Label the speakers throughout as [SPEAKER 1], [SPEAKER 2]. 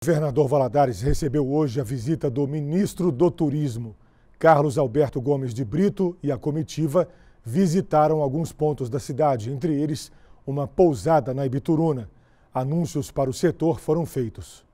[SPEAKER 1] O governador Valadares recebeu hoje a visita do ministro do Turismo. Carlos Alberto Gomes de Brito e a comitiva visitaram alguns pontos da cidade, entre eles uma pousada na Ibituruna. Anúncios para o setor foram feitos.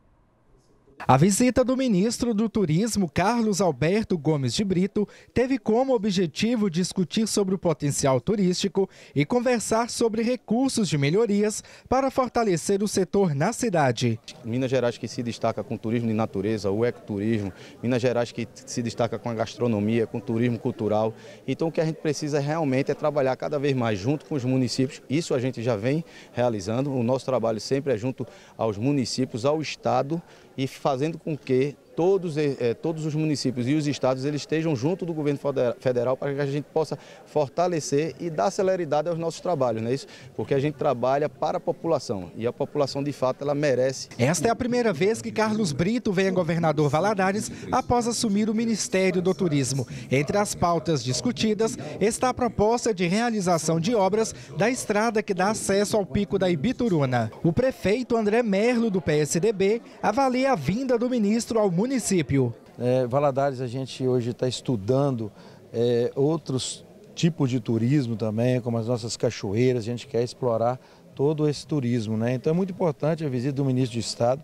[SPEAKER 2] A visita do ministro do Turismo, Carlos Alberto Gomes de Brito, teve como objetivo discutir sobre o potencial turístico e conversar
[SPEAKER 3] sobre recursos de melhorias para fortalecer o setor na cidade. Minas Gerais que se destaca com turismo de natureza, o ecoturismo, Minas Gerais que se destaca com a gastronomia, com o turismo cultural. Então o que a gente precisa realmente é trabalhar cada vez mais junto com os municípios. Isso a gente já vem realizando. O nosso trabalho sempre é junto aos municípios, ao Estado e fazendo com que todos, eh, eh, todos os municípios e os estados eles estejam junto do governo federal para que a gente possa fortalecer e dar celeridade aos nossos trabalhos, não é isso? Porque a gente trabalha para a população e a população, de fato, ela merece. Esta é a primeira
[SPEAKER 2] vez que Carlos Brito vem a governador Valadares após assumir o Ministério do Turismo. Entre as pautas discutidas está a proposta de realização de obras da estrada que dá acesso ao Pico da Ibituruna. O prefeito André Merlo, do PSDB,
[SPEAKER 1] avalia a vinda do ministro ao município município. É, Valadares, a gente hoje está estudando é, outros tipos de turismo também, como as nossas cachoeiras, a gente quer explorar todo esse turismo. Né? Então é muito importante a visita do ministro de Estado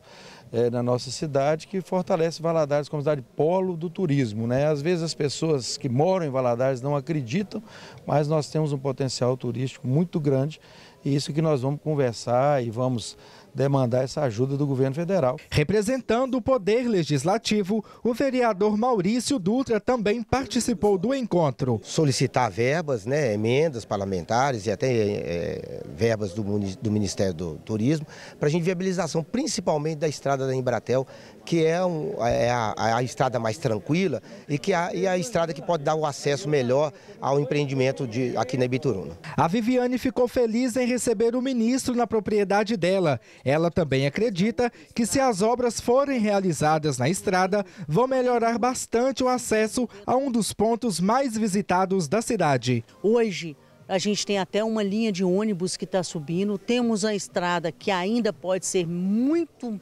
[SPEAKER 1] é, na nossa cidade, que fortalece Valadares como cidade polo do turismo. Né? Às vezes as pessoas que moram em Valadares não acreditam, mas nós temos um potencial turístico muito grande e isso que nós vamos conversar e vamos demandar essa ajuda do governo federal.
[SPEAKER 2] Representando o Poder Legislativo, o vereador Maurício Dutra também
[SPEAKER 3] participou do encontro. Solicitar verbas, né, emendas parlamentares e até é, verbas do, do, Ministério do Turismo para a gente viabilização, principalmente da estrada da Embratel, que é, um, é a, a, estrada mais tranquila e que a, e a estrada que pode dar o acesso melhor ao empreendimento de, aqui na Ibituruna.
[SPEAKER 2] A Viviane ficou feliz em receber o ministro na propriedade dela ela também acredita que se as obras forem realizadas na estrada, vão melhorar bastante o acesso a um dos pontos mais visitados da cidade.
[SPEAKER 4] Hoje, a gente tem até uma linha de ônibus que está subindo, temos a estrada que ainda pode ser muito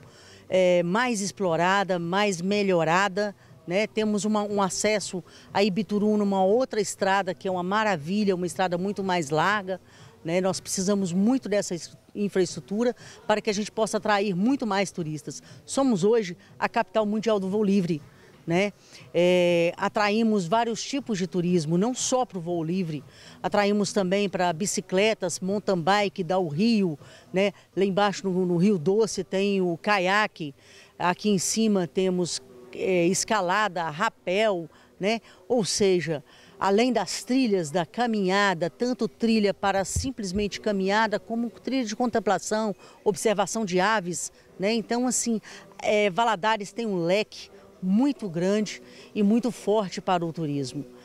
[SPEAKER 4] é, mais explorada, mais melhorada. Né? Temos uma, um acesso a Ibituru numa outra estrada que é uma maravilha, uma estrada muito mais larga. Né? Nós precisamos muito dessa infraestrutura para que a gente possa atrair muito mais turistas. Somos hoje a capital mundial do voo livre. Né? É, atraímos vários tipos de turismo, não só para o voo livre, atraímos também para bicicletas, mountain bike, dá o rio, né? Lá embaixo no, no, Rio Doce tem o caiaque, aqui em cima temos é, escalada, rapel, né? Ou seja, além das trilhas da caminhada, tanto trilha para simplesmente caminhada, como trilha de contemplação, observação de aves. Né? Então, assim, é, Valadares tem um leque muito grande e muito forte para o turismo.